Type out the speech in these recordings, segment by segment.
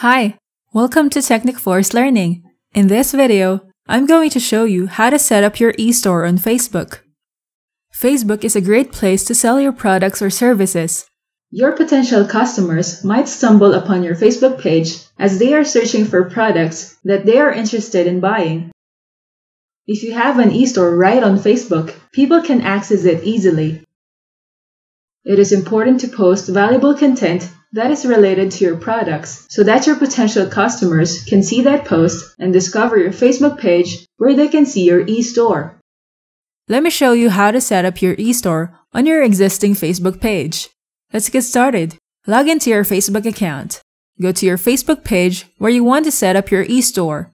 Hi, welcome to technic Force Learning. In this video, I'm going to show you how to set up your e-store on Facebook. Facebook is a great place to sell your products or services. Your potential customers might stumble upon your Facebook page as they are searching for products that they are interested in buying. If you have an e-store right on Facebook, people can access it easily. It is important to post valuable content that is related to your products so that your potential customers can see that post and discover your Facebook page where they can see your e-store. Let me show you how to set up your e-store on your existing Facebook page. Let's get started. Log into your Facebook account. Go to your Facebook page where you want to set up your e-store.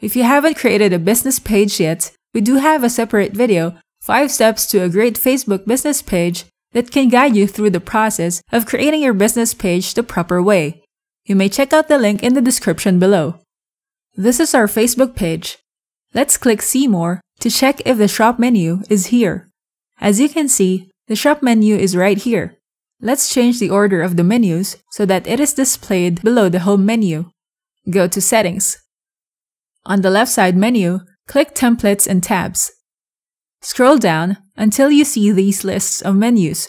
If you haven't created a business page yet, we do have a separate video, 5 steps to a great Facebook business page that can guide you through the process of creating your business page the proper way. You may check out the link in the description below. This is our Facebook page. Let's click See More to check if the shop menu is here. As you can see, the shop menu is right here. Let's change the order of the menus so that it is displayed below the home menu. Go to Settings. On the left side menu, click Templates and Tabs. Scroll down until you see these lists of menus.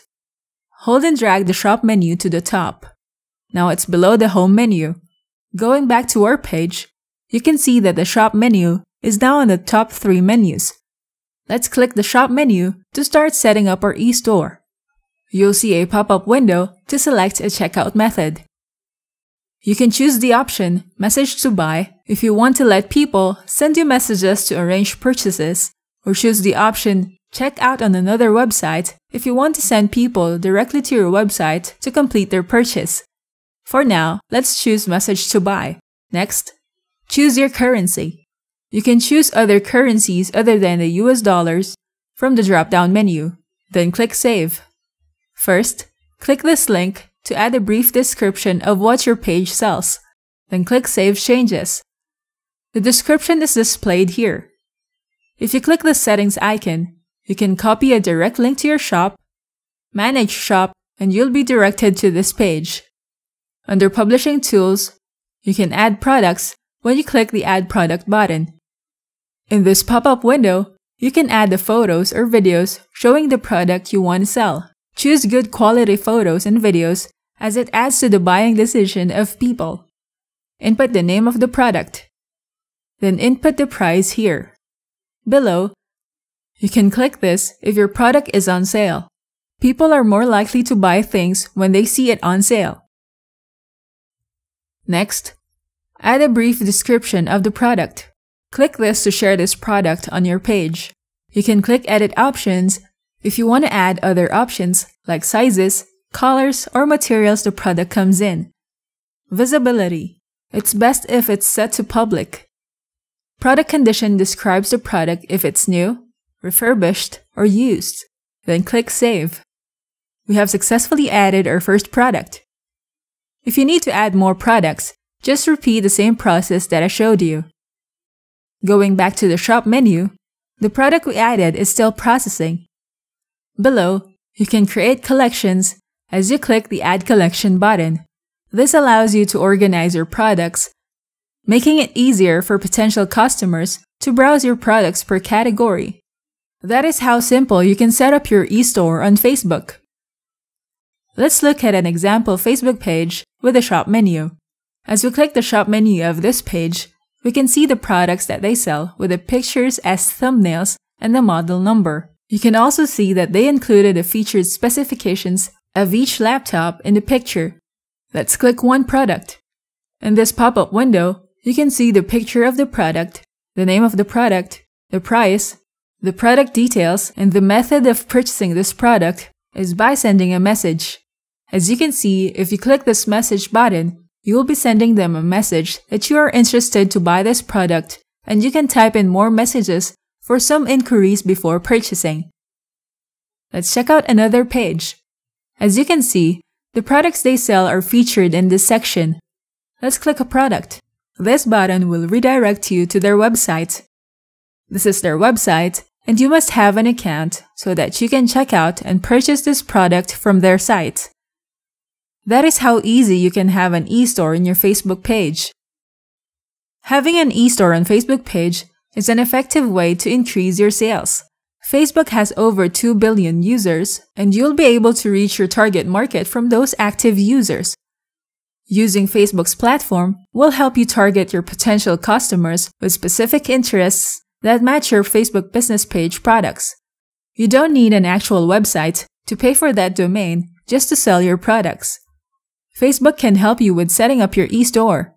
Hold and drag the shop menu to the top. Now it's below the home menu. Going back to our page, you can see that the shop menu is now on the top 3 menus. Let's click the shop menu to start setting up our e-store. You'll see a pop-up window to select a checkout method. You can choose the option Message to Buy if you want to let people send you messages to arrange purchases, or choose the option Check out on another website if you want to send people directly to your website to complete their purchase. For now, let's choose message to buy. Next, choose your currency. You can choose other currencies other than the US dollars from the drop-down menu. Then click Save. First, click this link to add a brief description of what your page sells. Then click Save Changes. The description is displayed here. If you click the settings icon, you can copy a direct link to your shop, manage shop, and you'll be directed to this page. Under publishing tools, you can add products when you click the add product button. In this pop-up window, you can add the photos or videos showing the product you want to sell. Choose good quality photos and videos as it adds to the buying decision of people. Input the name of the product. Then input the price here. Below, you can click this if your product is on sale. People are more likely to buy things when they see it on sale. Next, add a brief description of the product. Click this to share this product on your page. You can click Edit Options if you want to add other options like sizes, colors, or materials the product comes in. Visibility. It's best if it's set to public. Product condition describes the product if it's new, refurbished, or used, then click Save. We have successfully added our first product. If you need to add more products, just repeat the same process that I showed you. Going back to the shop menu, the product we added is still processing. Below, you can create collections as you click the Add Collection button. This allows you to organize your products, making it easier for potential customers to browse your products per category. That is how simple you can set up your e-store on Facebook. Let's look at an example Facebook page with a shop menu. As we click the shop menu of this page, we can see the products that they sell with the pictures as thumbnails and the model number. You can also see that they included the featured specifications of each laptop in the picture. Let's click one product. In this pop-up window, you can see the picture of the product, the name of the product, the price, the product details and the method of purchasing this product is by sending a message. As you can see, if you click this message button, you will be sending them a message that you are interested to buy this product and you can type in more messages for some inquiries before purchasing. Let's check out another page. As you can see, the products they sell are featured in this section. Let's click a product. This button will redirect you to their website. This is their website, and you must have an account so that you can check out and purchase this product from their site. That is how easy you can have an e-store in your Facebook page. Having an e-store on Facebook page is an effective way to increase your sales. Facebook has over 2 billion users, and you'll be able to reach your target market from those active users. Using Facebook's platform will help you target your potential customers with specific interests that match your Facebook business page products. You don't need an actual website to pay for that domain just to sell your products. Facebook can help you with setting up your e-store.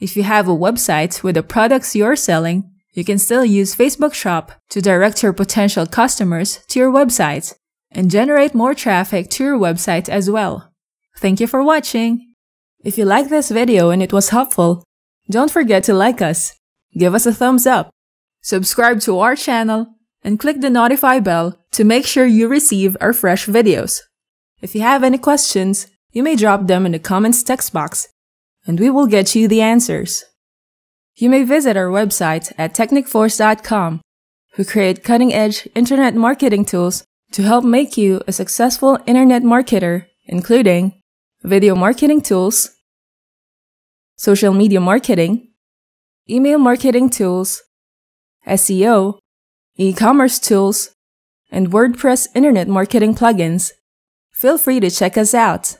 If you have a website with the products you're selling, you can still use Facebook Shop to direct your potential customers to your website and generate more traffic to your website as well. Thank you for watching! If you like this video and it was helpful, don't forget to like us, give us a thumbs up, subscribe to our channel, and click the notify bell to make sure you receive our fresh videos. If you have any questions, you may drop them in the comments text box and we will get you the answers. You may visit our website at technicforce.com. who create cutting-edge internet marketing tools to help make you a successful internet marketer, including video marketing tools, social media marketing, email marketing tools, SEO, e-commerce tools, and WordPress internet marketing plugins. Feel free to check us out.